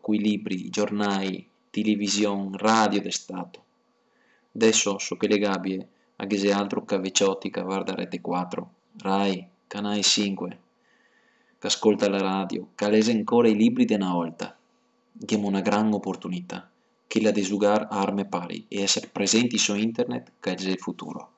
cui libri, i giornai, tilivisión, radio Stato. Adesso che le gabbie, a che se altro caveciotti cavar da Rete 4, Rai, Canale 5, che ascolta la radio, che lese ancora i libri di una volta. Diamo una gran opportunità, che la di arme pari e essere presenti su internet, che è il futuro.